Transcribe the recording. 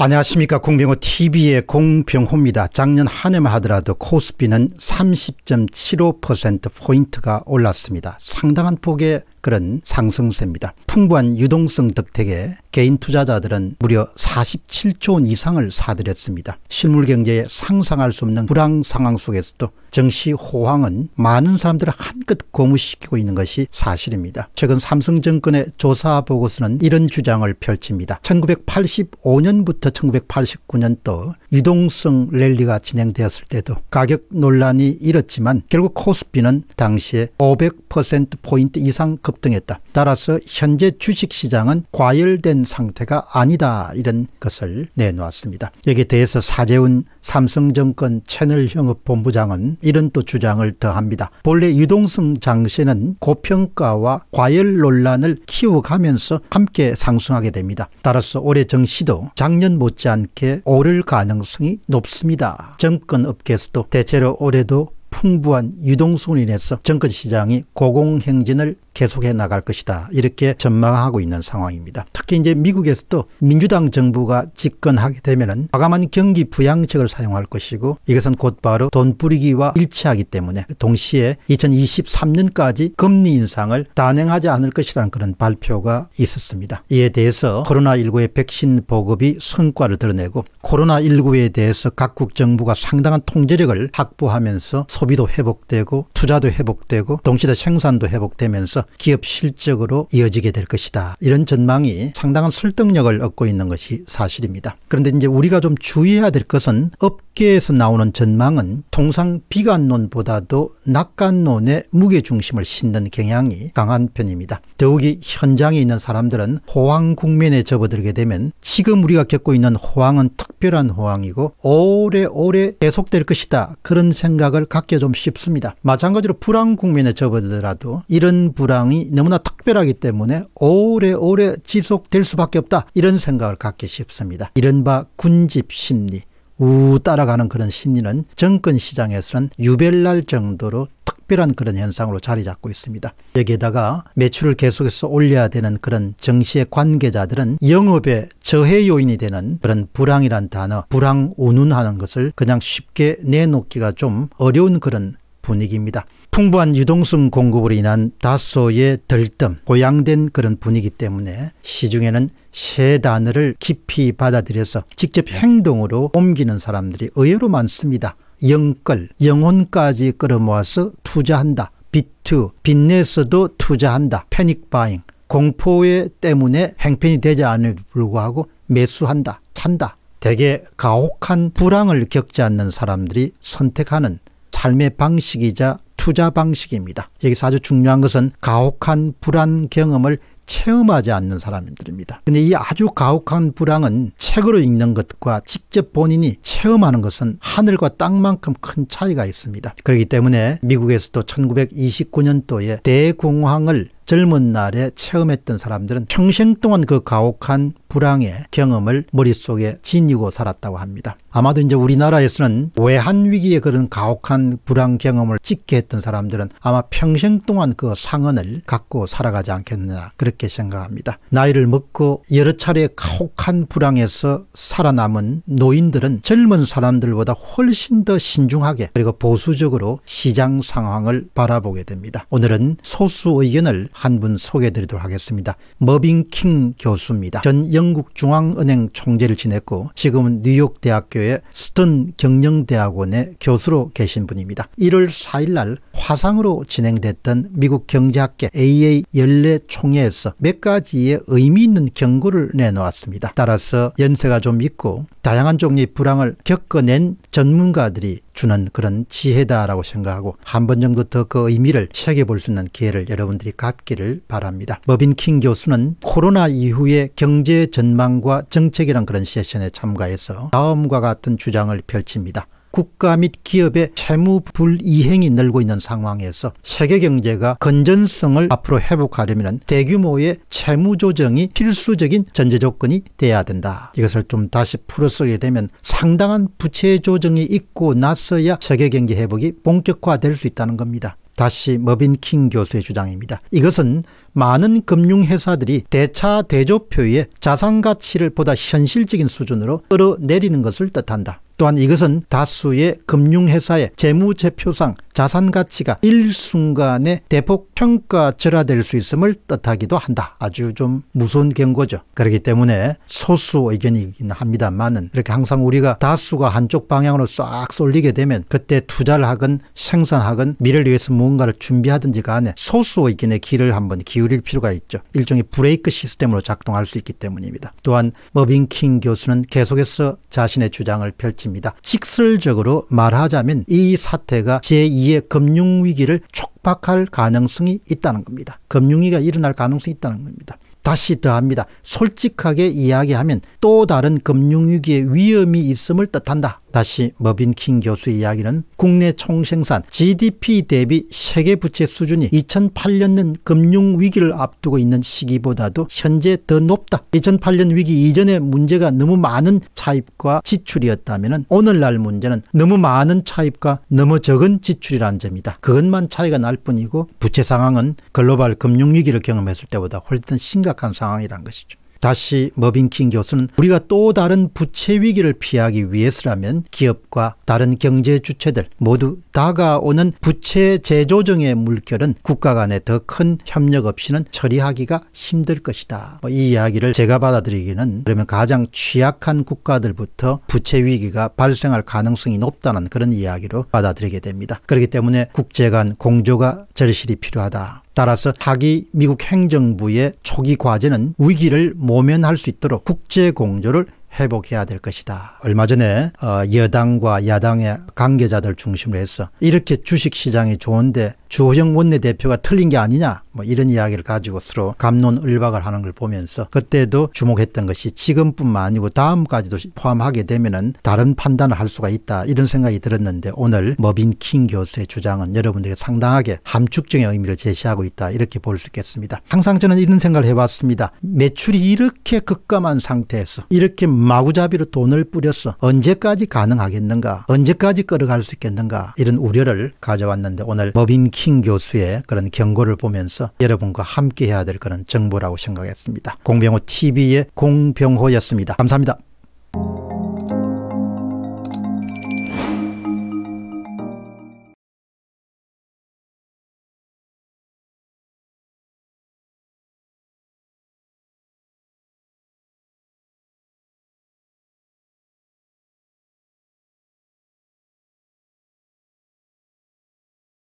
안녕하십니까. 공병호 TV의 공병호입니다. 작년 한 해만 하더라도 코스피는 30.75%포인트가 올랐습니다. 상당한 폭의 그런 상승세입니다. 풍부한 유동성 덕택에 개인 투자자들은 무려 47조 원 이상을 사들였습니다. 실물 경제에 상상할 수 없는 불황 상황 속에서도 정시 호황은 많은 사람들을 한껏 고무시키고 있는 것이 사실입니다. 최근 삼성증권의 조사 보고서는 이런 주장을 펼칩니다. 1985년부터 1989년도 유동성 랠리가 진행되었을 때도 가격 논란이 일었지만 결국 코스피는 당시에 500%포인트 이상 급등했다. 따라서 현재 주식시장은 과열된 상태가 아니다 이런 것을 내놓았습니다. 여기에 대해서 사재훈 삼성증권 채널형업본부장은 이런 또 주장을 더합니다. 본래 유동성 장세는 고평가와 과열 논란을 키워가면서 함께 상승하게 됩니다. 따라서 올해 정시도 작년 못지않게 오를 가능성이 높습니다. 정권업계에서도 대체로 올해도 풍부한 유동성으 인해서 정권시장이 고공행진을 계속해 나갈 것이다. 이렇게 전망하고 있는 상황입니다. 특히 이제 미국에서도 민주당 정부가 집권하게 되면은 과감한 경기 부양책을 사용할 것이고 이것은 곧바로 돈 뿌리기와 일치하기 때문에 동시에 2023년까지 금리 인상을 단행하지 않을 것이라는 그런 발표가 있었습니다. 이에 대해서 코로나19의 백신 보급이 성과를 드러내고 코로나19에 대해서 각국 정부가 상당한 통제력을 확보하면서 소비도 회복되고 투자도 회복되고 동시에 생산도 회복되면서 기업 실적으로 이어지게 될 것이다. 이런 전망이 상당한 설득력을 얻고 있는 것이 사실입니다. 그런데 이제 우리가 좀 주의해야 될 것은 업계에서 나오는 전망은 통상 비관론보다도 낙관론에 무게중심을 싣는 경향이 강한 편입니다. 더욱이 현장에 있는 사람들은 호황 국면에 접어들게 되면 지금 우리가 겪고 있는 호황은 특별한 호황이고 오래오래 계속될 것이다. 그런 생각을 갖게좀 쉽습니다. 마찬가지로 불황 국면에 접어들더라도 이런 불황이 너무나 특별하기 때문에 오래오래 지속될 수밖에 없다. 이런 생각을 갖기 쉽습니다. 이른바 군집 심리. 우 따라가는 그런 심리는 정권 시장에서는 유별날 정도로 특별한 그런 현상으로 자리 잡고 있습니다. 여기에다가 매출을 계속해서 올려야 되는 그런 정시의 관계자들은 영업의 저해 요인이 되는 그런 불황이란 단어, 불황 운운하는 것을 그냥 쉽게 내놓기가 좀 어려운 그런 분위기입니다. 풍부한 유동성 공급으로 인한 다소의 들뜸 고양된 그런 분위기 때문에 시중에는 세 단어를 깊이 받아들여서 직접 행동으로 옮기는 사람들이 의외로 많습니다. 영끌, 영혼까지 끌어모아서 투자한다. 비트, 빚내서도 투자한다. 패닉바잉, 공포에 때문에 행편이 되지 않음 불구하고 매수한다. 산다. 대개 가혹한 불황을 겪지 않는 사람들이 선택하는 삶의 방식이자 투자 방식입니다. 여기서 아주 중요한 것은 가혹한 불안 경험을 체험하지 않는 사람들입니다. 근데 이 아주 가혹한 불황은 책으로 읽는 것과 직접 본인이 체험하는 것은 하늘과 땅만큼 큰 차이가 있습니다. 그렇기 때문에 미국에서도 1929년도에 대공황을 젊은 날에 체험했던 사람들은 평생 동안 그 가혹한 불황의 경험을 머릿속에 지니고 살았다고 합니다. 아마도 이제 우리나라에서는 외환 위기에 그런 가혹한 불황 경험을 찍게 했던 사람들은 아마 평생 동안 그상언을 갖고 살아가지 않겠느냐 그렇게 생각합니다. 나이를 먹고 여러 차례 가혹한 불황에서 살아남은 노인들은 젊은 사람들보다 훨씬 더 신중하게 그리고 보수적으로 시장 상황을 바라보게 됩니다. 오늘은 소수 의견을 한 분 소개해 드리도록 하겠습니다. 머빙킹 교수입니다. 전 영국 중앙은행 총재를 지냈고 지금은 뉴욕 대학교의 스턴 경영대학원의 교수로 계신 분입니다. 1월 4일 날 화상으로 진행됐던 미국 경제학계 AA 연례 총회에서 몇 가지의 의미 있는 경고를 내놓았습니다. 따라서 연세가 좀 있고 다양한 종류의 불황을 겪어낸 전문가들이 주는 그런 지혜다라고 생각하고 한 번 정도 더 그 의미를 새겨볼 수 있는 기회를 여러분들이 갖기를 바랍니다. 머빈 킹 교수는 코로나 이후에 경제 전망과 정책이란 그런 세션에 참가해서 다음과 같은 주장을 펼칩니다. 국가 및 기업의 채무 불이행이 늘고 있는 상황에서 세계 경제가 건전성을 앞으로 회복하려면 대규모의 채무 조정이 필수적인 전제 조건이 돼야 된다. 이것을 좀 다시 풀어쓰게 되면 상당한 부채 조정이 있고 나서야 세계 경제 회복이 본격화될 수 있다는 겁니다. 다시 머빈 킹 교수의 주장입니다. 이것은 많은 금융회사들이 대차 대조표의 자산 가치를 보다 현실적인 수준으로 끌어내리는 것을 뜻한다. 또한 이것은 다수의 금융회사의 재무제표상 자산 가치가 일순간에 대폭 평가절하될 수 있음을 뜻하기도 한다. 아주 좀 무서운 경고죠. 그렇기 때문에 소수 의견이긴 합니다만은 그렇게 항상 우리가 다수가 한쪽 방향으로 싹 쏠리게 되면 그때 투자를 하건 생산하건 미래를 위해서 무언가를 준비하든지 간에 소수 의견의 길을 한번 기울일 필요가 있죠. 일종의 브레이크 시스템으로 작동할 수 있기 때문입니다. 또한 머빈킹 교수는 계속해서 자신의 주장을 펼칩니다. 직설적으로 말하자면 이 사태가 제2 이에 금융위기를 촉박할 가능성이 있다는 겁니다. 금융위기가 일어날 가능성이 있다는 겁니다. 다시 더합니다. 솔직하게 이야기하면 또 다른 금융위기의 위험이 있음을 뜻한다. 다시 머빈킹 교수의 이야기는 국내 총생산 GDP 대비 세계 부채 수준이 2008년 금융 위기를 앞두고 있는 시기보다도 현재 더 높다. 2008년 위기 이전에 문제가 너무 많은 차입과 지출이었다면 오늘날 문제는 너무 많은 차입과 너무 적은 지출이라는 점이다. 그것만 차이가 날 뿐이고 부채 상황은 글로벌 금융 위기를 경험했을 때보다 훨씬 심각한 상황이란 것이죠. 다시 머빈킹 교수는 우리가 또 다른 부채 위기를 피하기 위해서라면 기업과 다른 경제 주체들 모두 다가오는 부채 재조정의 물결은 국가 간에더 큰 협력 없이는 처리하기가 힘들 것이다. 뭐 이 이야기를 제가 받아들이기는 그러면 가장 취약한 국가들부터 부채 위기가 발생할 가능성이 높다는 그런 이야기로 받아들이게 됩니다. 그렇기 때문에 국제 간 공조가 절실히 필요하다. 따라서 하기 미국 행정부의 초기 과제는 위기를 모면할 수 있도록 국제 공조를 회복해야 될 것이다. 얼마 전에 어, 여당과 야당의 관계자들 중심으로 해서 이렇게 주식시장이 좋은데 주호영 원내대표가 틀린 게 아니냐 뭐 이런 이야기를 가지고 서로 감론을박을 하는 걸 보면서 그때도 주목했던 것이 지금뿐만 아니고 다음까지도 포함하게 되면은 다른 판단을 할 수가 있다 이런 생각이 들었는데 오늘 머빈 킹 교수의 주장은 여러분들에게 상당하게 함축적인 의미를 제시하고 있다 이렇게 볼 수 있겠습니다. 항상 저는 이런 생각을 해봤습니다. 매출이 이렇게 급감한 상태에서 이렇게 마구잡이로 돈을 뿌려서 언제까지 가능하겠는가 언제까지 끌어갈 수 있겠는가 이런 우려를 가져왔는데 오늘 머빈 킹킹 교수의 그런 경고를 보면서 여러분과 함께 해야 될 그런 정보라고 생각했습니다. 공병호 TV의 공병호였습니다. 감사합니다.